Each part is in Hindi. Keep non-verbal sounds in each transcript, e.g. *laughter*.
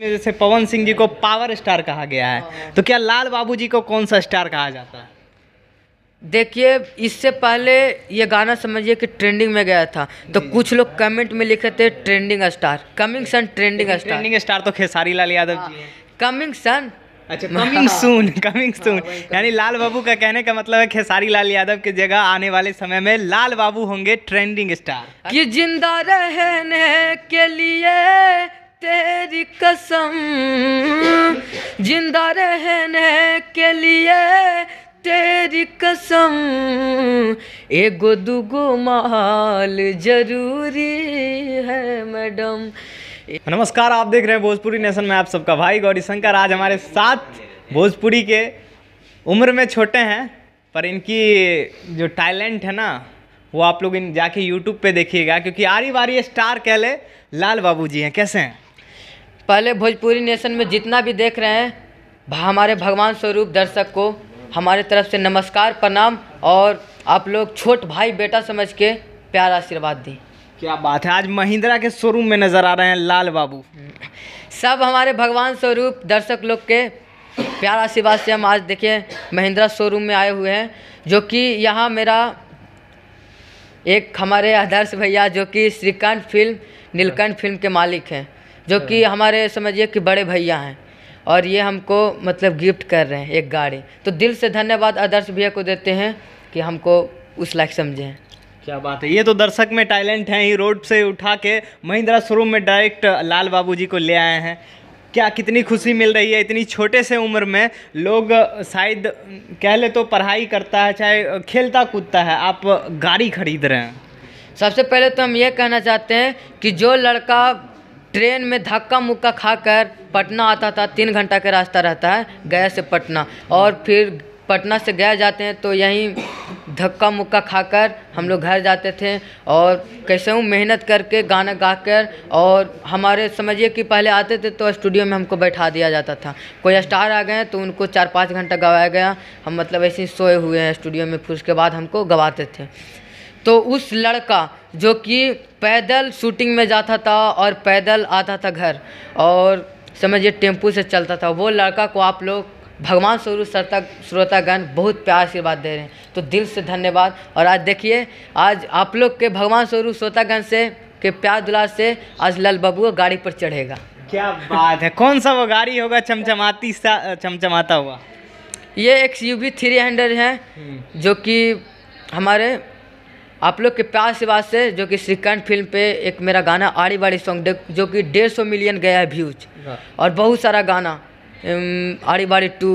में जैसे पवन सिंह जी को पावर स्टार कहा गया है हाँ, हाँ। तो क्या लाल बाबूजी को कौन सा स्टार कहा जाता है देखिए इससे पहले ये गाना समझिए कि ट्रेंडिंग में गया था तो हम्म। कुछ लोग कमेंट में लिखे थे trending star coming soon trending star trending star तो खेसारी लाल यादव जी कमिंग सन हाँ, अच्छा कमिंग सून कमिंग सून यानी लाल बाबू का कहने का मतलब है खेसारी लाल यादव की जगह आने वाले समय में लाल बाबू होंगे ट्रेंडिंग स्टार कि जिंदा रहने के लिए तेरी कसम जिंदा रहने के लिए तेरी कसम एगो दूगो माल जरूरी है मैडम नमस्कार आप देख रहे हैं भोजपुरी नेशन में आप सबका भाई गौरी शंकर आज हमारे साथ भोजपुरी के उम्र में छोटे हैं पर इनकी जो टैलेंट है ना वो आप लोग इन जाके यूट्यूब पे देखिएगा क्योंकि आरी बारी स्टार कह ले लाल बाबूजी हैं कैसे हैं पहले भोजपुरी नेशन में जितना भी देख रहे हैं हमारे भगवान स्वरूप दर्शक को हमारे तरफ से नमस्कार प्रणाम और आप लोग छोट भाई बेटा समझ के प्यार आशीर्वाद दें क्या बात है आज महिंद्रा के शोरूम में नज़र आ रहे हैं लाल बाबू सब हमारे भगवान स्वरूप दर्शक लोग के प्यार आशीर्वाद से हम आज देखिए महिंद्रा शोरूम में आए हुए हैं जो कि यहाँ मेरा एक हमारे आदर्श भैया जो कि श्रीकांत फिल्म नीलकंठ फिल्म के मालिक हैं जो हाँ। कि हमारे समझिए कि बड़े भैया हैं और ये हमको मतलब गिफ्ट कर रहे हैं एक गाड़ी तो दिल से धन्यवाद आदर्श भैया को देते हैं कि हमको उस लाइक समझें क्या बात है ये तो दर्शक में टैलेंट हैं ही रोड से उठा के महिंद्रा शोरूम में डायरेक्ट लाल बाबूजी को ले आए हैं क्या कितनी खुशी मिल रही है इतनी छोटे से उम्र में लोग शायद कह ले तो पढ़ाई करता है चाहे खेलता कूदता है आप गाड़ी खरीद रहे हैं सबसे पहले तो हम ये कहना चाहते हैं कि जो लड़का ट्रेन में धक्का मुक्का खाकर पटना आता था तीन घंटा का रास्ता रहता है गया से पटना और फिर पटना से गया जाते हैं तो यहीं धक्का मुक्का खाकर हम लोग घर जाते थे और कैसे हूँ मेहनत करके गाना गाकर और हमारे समझिए कि पहले आते थे तो स्टूडियो में हमको बैठा दिया जाता था कोई स्टार आ गए तो उनको चार पाँच घंटा गवाया गया हम मतलब ऐसे ही सोए हुए हैं स्टूडियो में फिर उसके बाद हमको गवाते थे तो उस लड़का जो कि पैदल शूटिंग में जाता था और पैदल आता था घर और समझिए टेम्पू से चलता था वो लड़का को आप लोग भगवान स्वरूप श्रोता श्रोतागण बहुत प्यार आशीर्वाद दे रहे हैं तो दिल से धन्यवाद और आज देखिए आज आप लोग के भगवान स्वरूप श्रोतागण से के प्यार दुलार से आज लाल बबू गाड़ी पर चढ़ेगा क्या बात है कौन सा वो गाड़ी होगा चमचमाती सा चमचमाता हुआ ये एक यू वी थ्री हंड्रेड है हम्म। जो कि हमारे आप लोग के प्यार से बात से जो कि श्रीकांत फिल्म पे एक मेरा गाना आड़ी बाड़ी सॉन्ग जो कि डेढ़ सौ मिलियन गया है व्यूज और बहुत सारा गाना आड़ी बाड़ी टू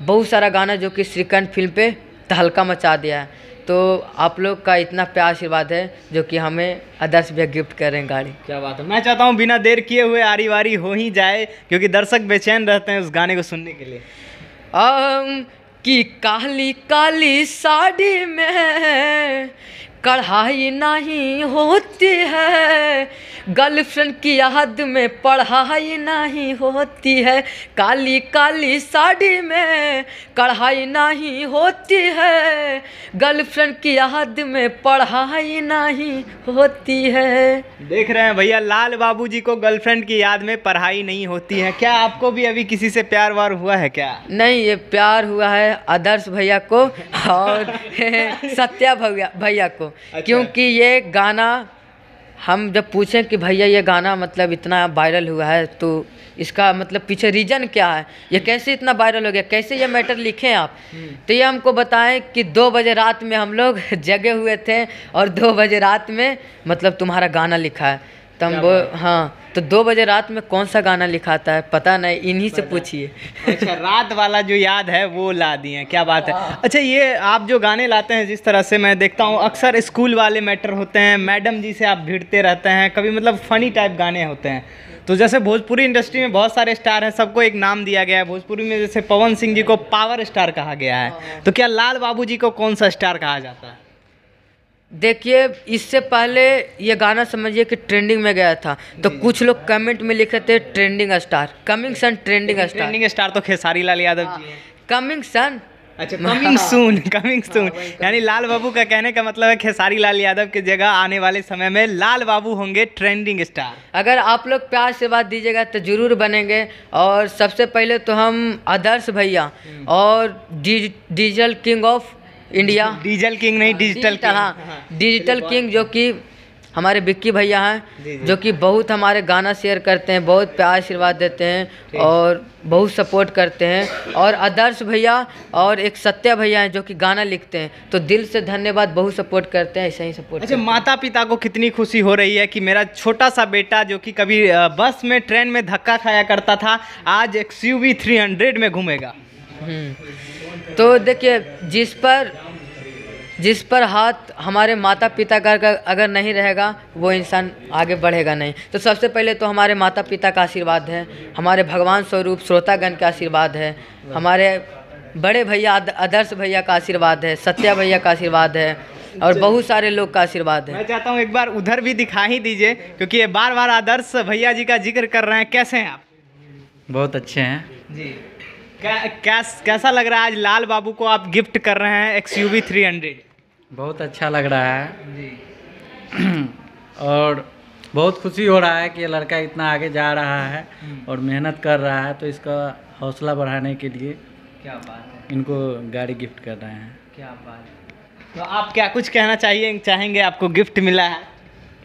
बहुत सारा गाना जो कि श्रीकांत फिल्म पे तहलका मचा दिया है तो आप लोग का इतना प्यार आशीर्वाद है जो कि हमें आदर्श भैया गिफ्ट करें गाड़ी क्या बात है मैं चाहता हूँ बिना देर किए हुए आड़ी बाड़ी हो ही जाए क्योंकि दर्शक बेचैन रहते हैं उस गाने को सुनने के लिए की काली काली साड़ी में कढ़ाई नहीं होती है गर्लफ्रेंड की याद में पढ़ाई नहीं होती है काली काली साड़ी में कढ़ाई नहीं होती है गर्लफ्रेंड की याद में पढ़ाई नहीं होती है देख रहे हैं भैया लाल बाबूजी को गर्लफ्रेंड की याद में पढ़ाई नहीं होती है क्या आपको भी अभी किसी से प्यार वार हुआ है क्या नहीं ये प्यार हुआ है आदर्श भैया को और *laughs* सत्या भैया भैया को अच्छा। क्योंकि ये गाना हम जब पूछें कि भैया ये गाना मतलब इतना वायरल हुआ है तो इसका मतलब पीछे रीज़न क्या है ये कैसे इतना वायरल हो गया कैसे ये मैटर लिखें आप हम्म। तो ये हमको बताएं कि दो बजे रात में हम लोग *laughs* जगे हुए थे और दो बजे रात में मतलब तुम्हारा गाना लिखा है तम वो हाँ तो दो बजे रात में कौन सा गाना लिखाता है पता नहीं इन्हीं से पूछिए अच्छा रात वाला जो याद है वो ला दिए क्या बात है हाँ। अच्छा ये आप जो गाने लाते हैं जिस तरह से मैं देखता हूँ अक्सर स्कूल वाले मैटर होते हैं मैडम जी से आप भिड़ते रहते हैं कभी मतलब फ़नी टाइप गाने होते हैं तो जैसे भोजपुरी इंडस्ट्री में बहुत सारे स्टार हैं सबको एक नाम दिया गया है भोजपुरी में जैसे पवन सिंह जी को पावर स्टार कहा गया है हाँ। तो क्या लाल बाबू जी को कौन सा स्टार कहा जाता है देखिए इससे पहले ये गाना समझिए कि ट्रेंडिंग में गया था तो हम्म। कुछ लोग कमेंट में लिखे थे trending star coming soon trending star trending star तो खेसारी लाल यादव जी कमिंग सन हाँ। अच्छा कमिंग सून कमिंग सून यानी लाल बाबू का कहने का मतलब है खेसारी लाल यादव की जगह आने वाले समय में लाल बाबू होंगे ट्रेंडिंग स्टार अगर आप लोग प्यार से बात दीजिएगा तो जरूर बनेंगे और सबसे पहले तो हम आदर्श भैया हम्म। और digital king of India diesel king नहीं हाँ, डिजिटल हाँ, हाँ। डिजिटल किंग जो कि हमारे बिक्की भैया हैं जो कि बहुत हमारे गाना शेयर करते हैं बहुत प्यार आशीर्वाद देते हैं और बहुत सपोर्ट करते हैं और आदर्श भैया और एक सत्या भैया हैं जो कि गाना लिखते हैं तो दिल से धन्यवाद बहुत सपोर्ट करते हैं ऐसे ही सपोर्ट अच्छा माता पिता को कितनी खुशी हो रही है कि मेरा छोटा सा बेटा जो कि कभी बस में ट्रेन में धक्का खाया करता था आज एक्स यू में घूमेगा हम्म। तो देखिए जिस पर जिस पर हाथ हमारे माता पिता का अगर नहीं रहेगा वो इंसान आगे बढ़ेगा नहीं तो सबसे पहले तो हमारे माता पिता का आशीर्वाद है हमारे भगवान स्वरूप श्रोतागण का आशीर्वाद है हमारे बड़े भैया आदर्श भैया का आशीर्वाद है सत्या भैया का आशीर्वाद है और बहुत सारे लोग का आशीर्वाद है मैं चाहता हूँ एक बार उधर भी दिखा ही दीजिए क्योंकि ये बार बार आदर्श भैया जी का जिक्र कर रहे हैं कैसे हैं आप बहुत अच्छे हैं जी कैस कैसा लग रहा है आज लाल बाबू को आप गिफ्ट कर रहे हैं X U V three hundred बहुत अच्छा लग रहा है जी *clears throat* और बहुत खुशी हो रहा है कि ये लड़का इतना आगे जा रहा है हम्म। और मेहनत कर रहा है तो इसका हौसला बढ़ाने के लिए क्या बात है इनको गाड़ी गिफ्ट कर रहे हैं क्या बात है तो आप क्या कुछ कहना चाहिए चाहेंगे आपको गिफ्ट मिला है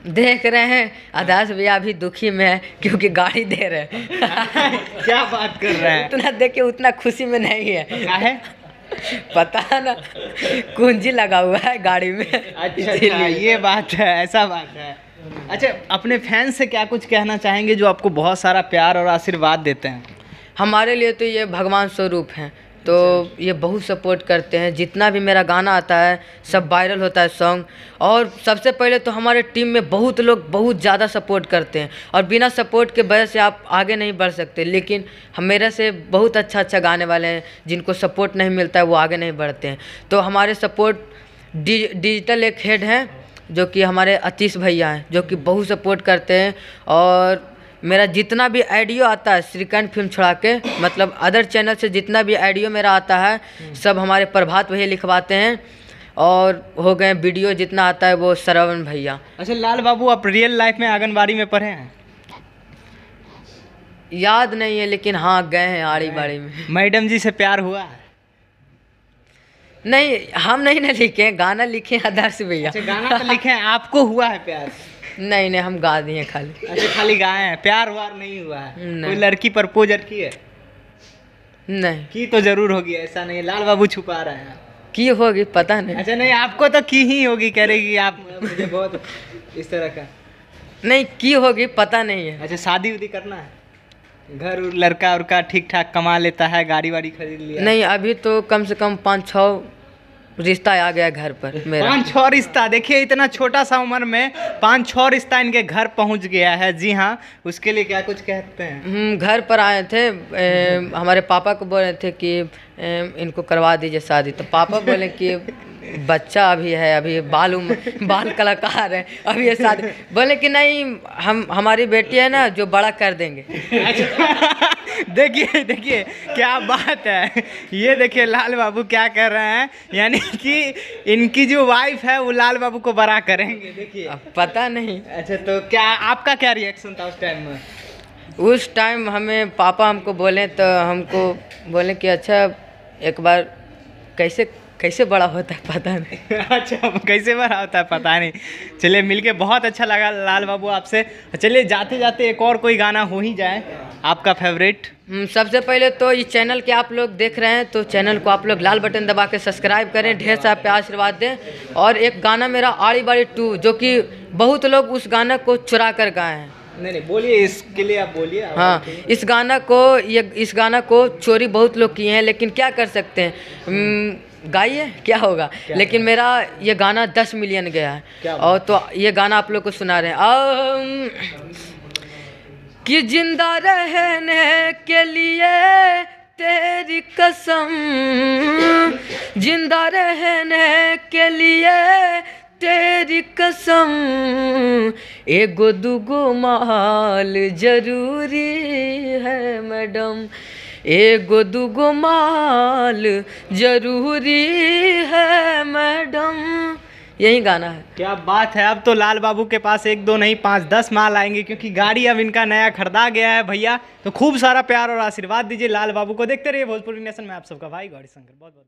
देख रहे हैं अदास भैया अभी दुखी में है क्योंकि गाड़ी दे रहे हैं *laughs* क्या बात कर रहे हैं उतना देख के उतना खुशी में नहीं है पता ना कुंजी लगा हुआ है गाड़ी में अच्छा, अच्छा ये बात है ऐसा बात है अच्छा अपने फैंस से क्या कुछ कहना चाहेंगे जो आपको बहुत सारा प्यार और आशीर्वाद देते हैं हमारे लिए तो ये भगवान स्वरूप हैं तो ये बहुत सपोर्ट करते हैं जितना भी मेरा गाना आता है सब वायरल होता है सॉन्ग और सबसे पहले तो हमारे टीम में बहुत लोग बहुत ज़्यादा सपोर्ट करते हैं और बिना सपोर्ट के वजह से आप आगे नहीं बढ़ सकते लेकिन हम मेरे से बहुत अच्छा अच्छा गाने वाले हैं जिनको सपोर्ट नहीं मिलता है वो आगे नहीं बढ़ते हैं तो हमारे सपोर्ट डि, डिजिटल एक हेड हैं जो कि हमारे अतीश भैया हैं जो कि बहुत सपोर्ट करते हैं और मेरा जितना भी आइडियो आता है श्रीकांत फिल्म छोड़ा के मतलब अदर चैनल से जितना भी आइडियो मेरा आता है सब हमारे प्रभात भैया लिखवाते हैं और हो गए वीडियो जितना आता है वो श्रवण भैया अच्छा लाल बाबू आप रियल लाइफ में आंगनबाड़ी में पढ़े हैं याद नहीं है लेकिन हाँ गए हैं आड़ी बाड़ी में *laughs* मैडम जी से प्यार हुआ नहीं हम नहीं ना लिखे गाना लिखे आदर्श भैया अच्छा, गाना तो लिखे आपको हुआ है प्यार नहीं नहीं हम गा दिए खाली अच्छा खाली गाए हैं प्यार वार नहीं हुआ है कोई लड़की प्रपोज की है नहीं की तो जरूर होगी ऐसा नहीं लाल बाबू छुपा रहे हैं की होगी पता नहीं अच्छा नहीं आपको तो की ही होगी कह रही आप मुझे बहुत इस तरह का नहीं की होगी पता नहीं है अच्छा शादी उदी करना है घर लड़का उड़का ठीक ठाक कमा लेता है गाड़ी वाड़ी खरीद लिया नहीं अभी तो कम से कम पाँच छः रिश्ता आ गया घर पर मेरा पाँच छः रिश्ता देखिए इतना छोटा सा उम्र में पाँच छः रिश्ता इनके घर पहुंच गया है जी हाँ उसके लिए क्या कुछ कहते हैं हम्म, घर पर आए थे ए, हमारे पापा को बोल रहे थे कि ए, इनको करवा दीजिए शादी तो पापा बोले कि बच्चा अभी है अभी बाल उम, बाल कलाकार है अभी ये शादी बोले कि नहीं हम हमारी बेटी है ना जो बड़ा कर देंगे अच्छा। देखिए देखिए क्या बात है ये देखिए लाल बाबू क्या कर रहे हैं यानी कि इनकी जो वाइफ है वो लाल बाबू को बड़ा करेंगे देखिए पता नहीं अच्छा तो क्या आपका क्या रिएक्शन था उस टाइम में उस टाइम हमें पापा हमको बोले तो हमको बोले कि अच्छा एक बार कैसे कैसे बड़ा होता है पता नहीं *laughs* अच्छा कैसे बड़ा होता है पता नहीं चलिए मिलके बहुत अच्छा लगा लाल बाबू आपसे चलिए जाते जाते एक और कोई गाना हो ही जाए आपका फेवरेट हम्म, सबसे पहले तो इस चैनल के आप लोग देख रहे हैं तो चैनल को आप लोग लाल बटन दबा के सब्सक्राइब करें ढेर सा पे आशीर्वाद दें और एक गाना मेरा आड़ी बाड़ी टू जो कि बहुत लोग उस गाना को चुरा कर गाए हैं नहीं नहीं बोलिए इसके लिए आप बोलिए हाँ इस गाना को ये इस गाना को चोरी बहुत लोग किए हैं लेकिन क्या कर सकते हैं हम्म। हम्म, गाइए क्या होगा क्या लेकिन मेरा ये गाना दस मिलियन गया है और तो ये गाना आप लोग को सुना रहे हैं आम, कि जिंदा रहने के लिए तेरी कसम जिंदा रहने के लिए तेरी कसम एगो दुगो माल जरूरी है मैडम एगो दुगो माल जरूरी है मैडम यही गाना है क्या बात है अब तो लाल बाबू के पास एक दो नहीं पाँच दस माल आएंगे क्योंकि गाड़ी अब इनका नया खरीदा गया है भैया तो खूब सारा प्यार और आशीर्वाद दीजिए लाल बाबू को देखते रहिए भोजपुरी नेशन में आप सबका भाई गौरी शंकर बहुत बहुत